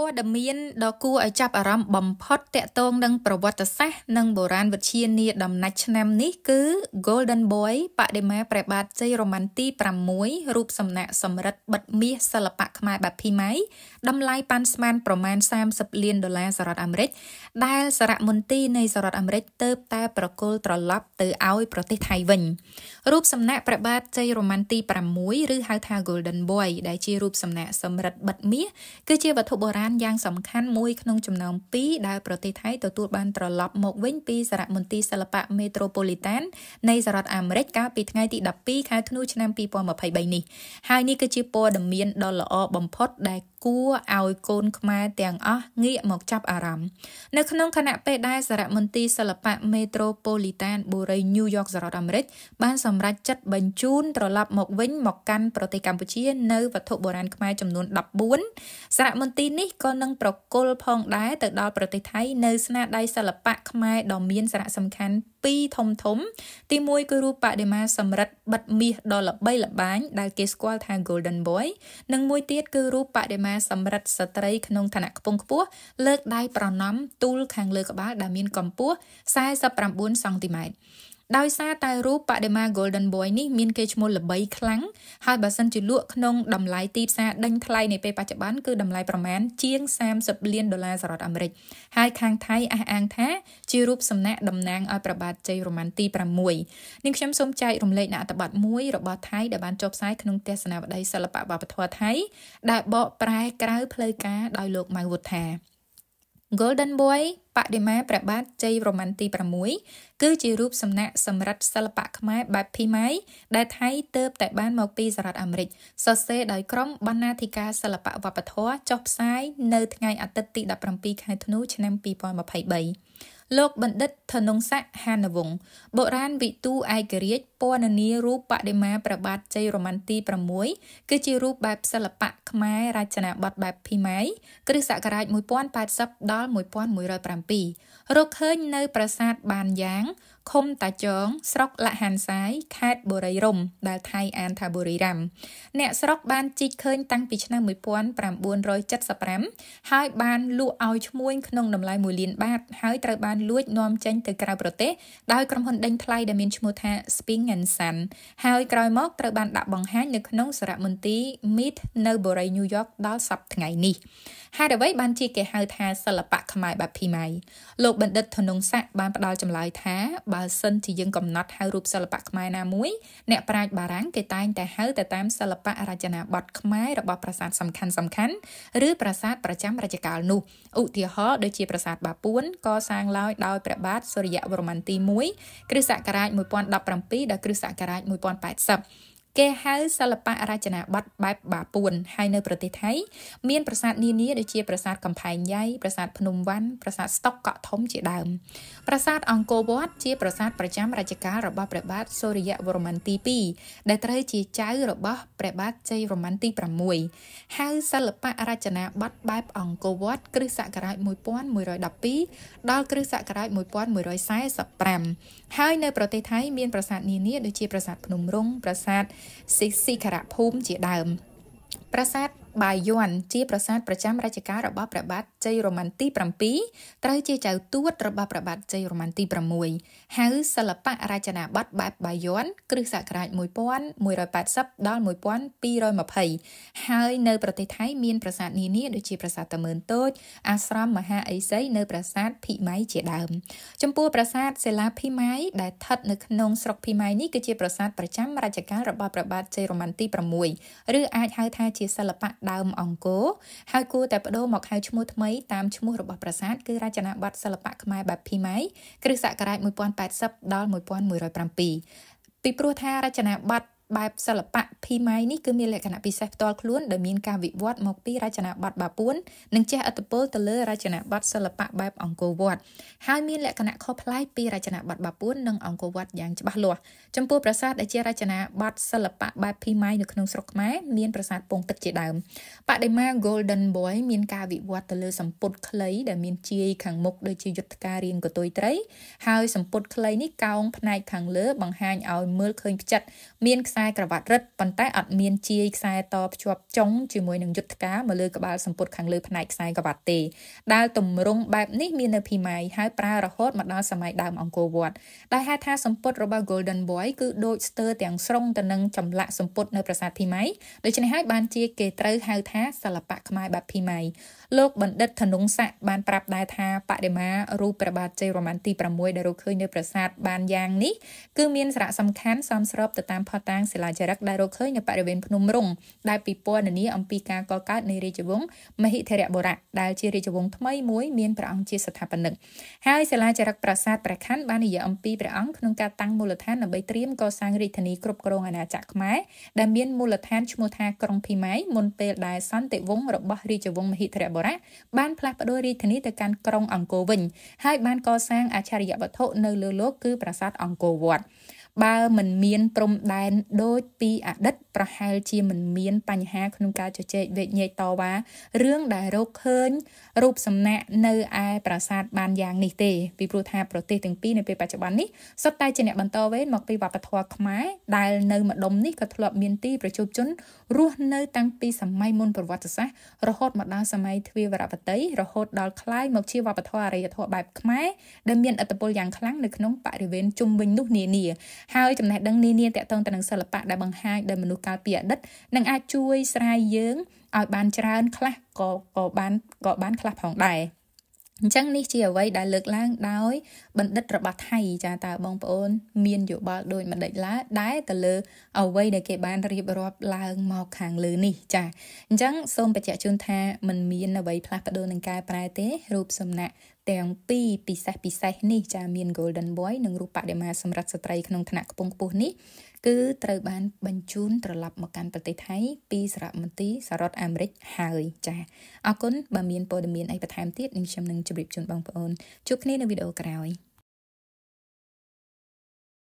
ព័ត៌មានដ៏គួរឲ្យចាប់អារម្មណ៍បំផុតតាក់ទងនឹងប្រវត្តិសាស្ត្រនិងបុរាណវិទ្យានាដំណាច់ឆ្នាំនេះគឺ Golden Boy បដិមាព្រះបាទជ័យរ៉ូម៉ាន់ទី6រូបសំណាកសម្រិទ្ធបិទមាសសិល្បៈខ្មែរបែបភីម៉ៃតម្លៃប៉ាន់ស្មាន ប្រមាណ30លានដុល្លារសហរដ្ឋអាមេរិកដែលសារមន្ទីរនៃសហរដ្ឋអាមេរិកទៅតែ ប្រគល់ត្រឡប់ទៅឲ្យប្រទេសថៃវិញរូបសំណាកព្រះបាទជ័យរ៉ូម៉ាន់ទី6ឬហៅថា Golden Boy ដែលជារូបសំណាកសម្រិទ្ធបិទមាសគឺជាវត្ថុបុរាណយ៉ាងសំខាន់មួយក្នុងចំណោម2ដែលប្រទេសថៃទទួលបានត្រឡប់មកវិញពីសារមន្ទីរសិល្បៈ Metropolitan នៃសហរដ្ឋអាមេរិកកាលពីថ្ងៃទី12ខែធ្នូឆ្នាំ2023នេះហើយនេះគឺជាព័ត៌មានដ៏ល្អបំផុតដែលគួរឲ្យកូនខ្មែរទាំងអស់ងាកមកចាប់អារម្មណ៍នៅក្នុងខណៈពេលដែលសារមន្ទីរសិល្បៈមេត្រូប៉ូលីតានបូរីញូវយ៉កសហរដ្ឋអាមេរិកបានសម្រេចចាត់បញ្ជូនត្រឡប់មកវិញមកកាន់ប្រទេសកម្ពុជានៅវត្ថុបុរាណខ្មែរចំនួន14សារមន្ទីរនេះក៏នឹងប្រគល់ផងដែរទៅដល់ប្រទេសថៃនៅស្នាដៃសិល្បៈខ្មែរដ៏មានសារៈសំខាន់ពីរធំធំទី1គឺរូបបដិមាសំរិទ្ធបិទមាសដ៏ល្បីល្បាញដែលគេស្គាល់ថា Golden Boy និងមួយទៀតគឺរូបបដិមាមាសម្រិទ្ធស្ត្រីក្នុងឋានៈខ្ពង់ខ្ពស់លើកដៃប្រណម្យទូលខាងលើក្បាលដែលមានកម្ពស់49សង់ទីម៉ែត្រដោយសារតែរូបបដិមា Golden Boy នេះមានគេឈ្មោះល្បីខ្លាំងហើយបើសិនជាលក់ក្នុងតម្លៃទីផ្សារដេញថ្លៃនៃពេលបច្ចុប្បន្នគឺតម្លៃប្រមាណជាង30លានដុល្លារសហរដ្ឋអាមេរិកហើយខាងថៃអះអាងថាជារូបសំណាកតំណាងឲ្យព្រះបាទជ័យរ៉ូម៉ាន់ទី6នាងខ្ញុំសូមចែករំលែកនៅអត្ថបទមួយរបស់ថៃដែលបានចុះផ្សាយក្នុង ទស្សនាវដ្តីសិល្បៈវប្បធម៌ថៃដែលបកប្រែក្រៅផ្លូវការដោយលោកម៉ៅវុធា Golden Boy បដិមាព្រះបាទជ័យរ៉ូម៉ាន់ទី6គឺជារូបសំណាកសម្រាប់សិល្បៈខ្មែរបែបភីម៉ៃដែលថៃទៅតែបានមកពីសហរដ្ឋអាមេរិកសរសេរដោយក្រុមបណ្ណាធិការសិល្បៈវប្បធម៌ចុះផ្សាយនៅថ្ងៃអាទិត្យទី17ខែធ្នូឆ្នាំ2023លោកបណ្ឌិតធនុងស័កហានវងបុរាណវិទូឯករាជ្យពណ៌នារូបបដិមាព្រះបាទជ័យរ៉ូម៉ាន់ទី6គឺជារូបបែបសិល្បៈខ្មែររចនាប័ទ្មបែបភីម៉ៃគ្រិស្តសករាជ1080ដល់1107រកឃើញនៅ ប្រាសាទបានយ៉ាងឃុំតាចង ស្រុកលហានសាយខេត្តបូរីរំដែលថៃអានថាបូរីរាមអ្នកស្រុកបានជីកឃើញ តាំងពីឆ្នាំ1975ហើយបានលក់ឲ្យឈ្មួញក្នុងតម្លៃ1លាន បាតហើយត្រូវបានលួចនាំចេញទៅក្រៅប្រទេសដោយក្រុមហ៊ុនដេញថ្លៃដែលមានឈ្មោះថា Sping and Sun ហើយក្រោយមកត្រូវបានដាក់បង្ហាញនៅក្នុងសារមន្ទីរ Meet នៅបូរីញូវយ៉កដល់សប្តាហ៍នេះហេតុអ្វីបានជាគេហៅថាសិល្បៈខ្មែរបែបភីម៉ៃលោកបណ្ឌិតធនងស័កបានផ្ដល់ចម្លើយថាបើសិនជាយើងកំណត់ហៅរូបសិល្បៈខ្មែរណាមួយអ្នកប្រាជ្ញបារាំងគេតែងតែហៅទៅតាមសិល្បៈរចនាបថខ្មែររបស់ប្រាសាទសំខាន់សំខាន់ឬប្រាសាទប្រចាំរជ្ជកាលនោះឧទាហរណ៍ដូចជាប្រាសាទបាពួនកសាងឡើងយដោយព្រះបាទសូរ្យវរ្ម័នទី1គ្រិស្តសករាជ1017ដល់គ្រិស្តសករាជ1080គេហៅសិល្បៈរចនាប័ទ្មបែបបាពួន ហើយនៅប្រទេសថៃមានប្រាសាទនានាដូចជាប្រាសាទកំផែងយ៉ៃប្រាសាទភ្នំវ៉ាន់ប្រាសាទស្តុកកក់ធំជាដើមប្រាសាទអង្គរវត្តជាប្រាសាទប្រចាំរជ្ជកាលរបស់ព្រះបាទសូរ្យវរ្ម័នទី2ដែលត្រូវជាចៅរបស់ព្រះបាទជ័យវរ្ម័នទី6ហៅសិល្បៈរចនាប័ទ្មបែបអង្គរវត្តគ្រិស្តសករាជ1112ដល់គ្រិស្តសករាជ1145ហើយនៅប្រទេសថៃមានប្រាសាទនានាដូចជាប្រាសាទភ្នំរុងប្រាសាទស៊ីស៊ីការៈភូមិជាដើម ប្រាសាទបាយ័នជាប្រាសាទប្រចាំរជ្ជកាលរបស់ព្រះបាទជ័យរ៉ូម៉ាន់ទី7ត្រូវជាចៅទួតរបស់ព្រះបាទជ័យរ៉ូម៉ាន់ទី6ហៅសិល្បៈរចនាប័ទ្មបែបបាយ័នគ្រិស្តសករាជ1180ដល់1220ហើយនៅប្រទេសថៃមានប្រាសាទនានាដូចជាប្រាសាទតាមឿនតូច អាស្រមមហាអេសីនៅប្រាសាទភិម័យជាដើម ចំពោះប្រាសាទសិលាភិម័យដែលស្ថិតនៅក្នុងស្រុកភិម័យនេះគឺជាប្រាសាទប្រចាំរជ្ជកាលរបស់ព្រះបាទជ័យរ៉ូម៉ាន់ទី6ឬអាចហៅថាជាសិល្បៈដើមអង្គរហើយគួរតែបដូរមកហៅឈ្មោះថ្មីតាមឈ្មោះរបស់ប្រាសាទគឺរចនាប័ទ្មសិល្បៈខ្មែរបែបភីម៉ៃគ្រិស្តសករាជ1080ដល់1107ពីព្រោះថារចនាប័ទ្មបែបសិល្បៈភីម៉ៃនេះគឺមានលក្ខណៈពិសេសផ្ទាល់ខ្លួនដែលមានការវិវត្តមកពីរចនាប័ទ្មបាពួន និងជះឥទ្ធិពលទៅលើរចនាប័ទ្មសិល្បៈបែបអង្គរវត្តហើយមានលក្ខណៈខុសប្លែកពីរចនាប័ទ្មបាពួននិងអង្គរវត្តយ៉ាងច្បាស់លាស់ចំពោះប្រាសាទដែលជារចនាប័ទ្មសិល្បៈបែបភីម៉ៃនៅក្នុងស្រុកខ្មែរមានប្រាសាទពងទឹកជាដើមបដិមា Golden Boy មានការវិវត្តទៅលើសម្ពុតខ្លីដែលមានជាយខាងមុខដូចជាយុទ្ធការរៀងកតុយត្រី ហើយសម្ពុតខ្លីនេះកោងផ្នែកខាងលើបង្ហាញឲ្យមើលឃើញផ្ចិតមានខ្សខ្សែក្រវ៉ាត់រឹតប៉ុន្តែអត់មានជាយខ្សែតភ្ជាប់ចុងជាមួយនឹងយុទ្ធការមកលើក្បាលសម្ពុតខាងលើផ្នែកខ្សែក្រវ៉ាត់ទេដែលទម្រង់បែបនេះមាននៅភីម៉ៃហើយប្រើរហូតមកដល់សម័យដើមអង្គរវត្តដែលហៅថាសម្ពុតរបស់ Golden Boy គឺដូចស្ទើរទាំងស្រុងទៅនឹងចម្លាក់សម្ពុត នៅប្រាសាទភីម៉ៃដូច្នេះហើយបានជាគេត្រូវហៅថាសិល្បៈខ្មែរបែបភីម៉ៃលោកបណ្ឌិតធនុងស័កបានប្រាប់ដែរថាបដិមារូបព្រះបាទជ័យរ៉ូម៉ាន់ទី6ដែលរកឃើញនៅប្រាសាទបានយ៉ាងនេះគឺមានសារៈសំខាន់សមស្របទៅតាមផតាងសិលាចារឹកដែលរកឃើញនៅបរិវេណភ្នំរុងដែលពិពណ៌នាអំពីការកកើតនៃរាជវង្សមហិធរៈបុរៈដែលជារាជវង្សថ្មីមួយមានព្រះអង្គជាស្ថាបនិកហើយសិលាចារឹកប្រាសាទព្រះខ័នបាននិយាយអំពីព្រះអង្គក្នុងការតាំងមូលដ្ឋានដើម្បីត្រៀមកសាងរាជធានីគ្រប់គ្រងអាណាចក្រខ្មែរដែលមានមូលដ្ឋានឈ្មោះថាក្រុងភីម៉ៃមុនពេលដែលសន្តិវង្សរបស់រាជវង្សមហិធរៈបុរៈបានផ្លាស់ប្ដូររាជធានីទៅកាន់ក្រុងអង្គរវិញហើយបានកសាងអច្ឆរិយវត្ថុនៅលើលោកគឺប្រាសាទអង្គរវត្ត។បើមិនមានព្រំដែនដូចពីអតីតប្រហែលជាមិនមានបញ្ហា ក្នុងការជជែកវែកញែកតវ៉ារឿងដែលរកឃើញរូបសំណាកនៅឯប្រាសាទបានយ៉ាងនេះទេពីព្រោះថាប្រទេសទាំងពីរនៅពេលបច្ចុប្បន្ននេះសុទ្ធតែជាអ្នកបន្តវេនមកពីវប្បធម៌ខ្មែរដែលនៅម្ដុំនេះក៏ធ្លាប់មានទីប្រជុំជនរស់នៅតាំងពីសម័យមុនប្រវត្តិសាស្ត្ររហូតមកដល់សម័យទ្វាវរវតីរហូតដល់คล้ายមកជាវប្បធម៌អរិយធម៌បែបខ្មែរដែលមានឥទ្ធិពលយ៉ាងខ្លាំងនៅក្នុងបរិវេណជុំវិញនោះនានាហើយចំណេះដឹងនានាតាក់ទងទៅនឹងសិល្បៈដែលបង្ហាញដោយមនុស្សកាលពីអតីតនឹងអាចជួយស្រាយយើងឲ្យបានច្រើនខ្លះក៏ក៏បានក៏បានខ្លះផងដែរអញ្ចឹងនេះជាអ្វីដែលលើកឡើងដោយបណ្ឌិតរបស់ថៃចាតើបងប្អូន មានយោបល់ដូចម្ដេចឡើដែរទៅលើអ្វីដែលគេ បានរៀបរាប់ឡើងមកខាងលើនេះចាអញ្ចឹងសូមបញ្ជាក់ជូនថាมันមានអ្វីផ្លាស់ប្ដូរនឹងកែប្រែទេរូបសំណាក់ទាំងពីរពិសេសពិសេសនេះចាមាន Golden Boy និងរូបបដិមាសម្រាប់ស្ត្រីក្នុងឋានៈខ្ពង់ខ្ពស់នេះគឺត្រូវបាន បញ្ជូនត្រឡប់មកកាន់ប្រទេសថៃពីសារមន្ទីរសារ៉ុតអាមេរិកហើយចា៎អរគុណបើមានព័ត៌មានអីបន្ថែមទៀតនឹងខ្ញុំនឹងជម្រាបជូនបងប្អូនជួបគ្នានៅវីដេអូក្រោយ។